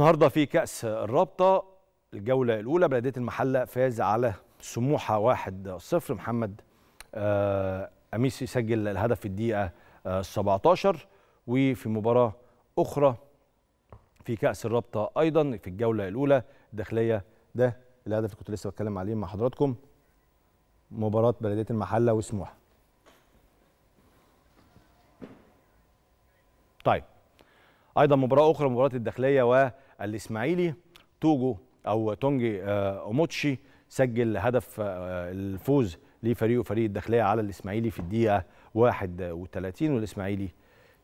النهارده في كأس الرابطة الجولة الأولى بلدية المحلة فاز على سموحة 1-0 محمد آه، أميسي سجل الهدف في الدقيقة 17 آه، وفي مباراة أخرى في كأس الرابطة أيضا في الجولة الأولى الداخلية ده الهدف اللي كنت لسه بتكلم عليه مع حضراتكم مباراة بلدية المحلة وسموحة طيب ايضا مباراه اخرى مباراه الداخليه و الاسماعيلي توجو او تونجي آه، اوموتشي سجل هدف آه، الفوز لفريقه فريق الداخليه على الاسماعيلي في الدقيقه 31 والاسماعيلي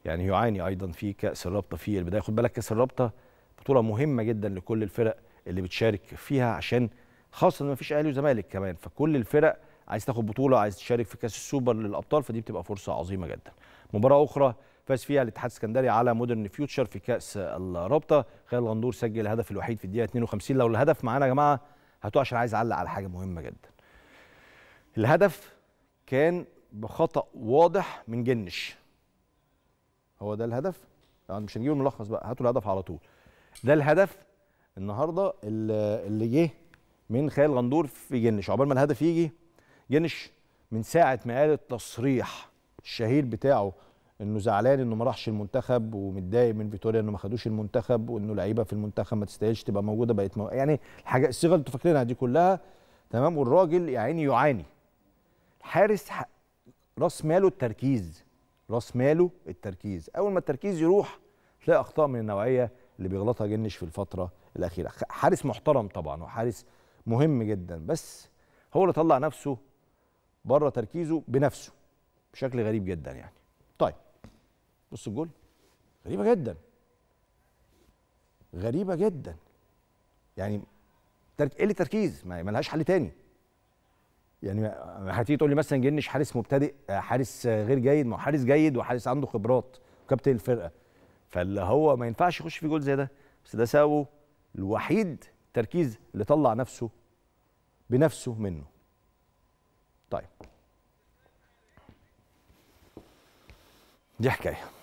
يعني يعاني ايضا في كاس الرابطه في البدايه خد بالك كاس الرابطه بطوله مهمه جدا لكل الفرق اللي بتشارك فيها عشان خاصه ان مفيش اهلي وزمالك كمان فكل الفرق عايز تاخد بطوله عايز تشارك في كاس السوبر للابطال فدي بتبقى فرصه عظيمه جدا مباراه اخرى فاز فيها الاتحاد السكندري على مودرن فيوتشر في كاس الرابطه خالد غندور سجل الهدف الوحيد في الدقيقه 52 لو الهدف معانا يا جماعه هتقع عشان عايز اعلق على حاجه مهمه جدا الهدف كان بخطا واضح من جنش هو ده الهدف يعني مش هنجيب الملخص بقى هاتوا الهدف على طول ده الهدف النهارده اللي جه من خيال غندور في جنش عقبال ما الهدف يجي جنش من ساعه ما قال التصريح الشهير بتاعه انه زعلان انه ما راحش المنتخب ومتضايق من فيتوريا انه ما خدوش المنتخب وانه لعيبه في المنتخب ما تستاهلش تبقى موجوده بقت مو... يعني الحاجه الصيغه اللي انتوا فاكرينها دي كلها تمام والراجل يا عيني يعاني الحارس ح... راس ماله التركيز راس ماله التركيز اول ما التركيز يروح تلاقي اخطاء من النوعيه اللي بيغلطها جنش في الفتره الاخيره حارس محترم طبعا وحارس مهم جدا بس هو اللي طلع نفسه بره تركيزه بنفسه بشكل غريب جدا يعني طيب بص الجول غريبه جدا غريبه جدا يعني ترك... ايه تركيز ما لهاش حل تاني يعني هتيجي تقول لي مثلا جنش حارس مبتدئ حارس غير جيد ما هو حارس جيد وحارس عنده خبرات وكابتن الفرقه فاللي هو ما ينفعش يخش في جول زي ده بس ده سببه الوحيد تركيز اللي طلع نفسه بنفسه منه طيب دي حكايه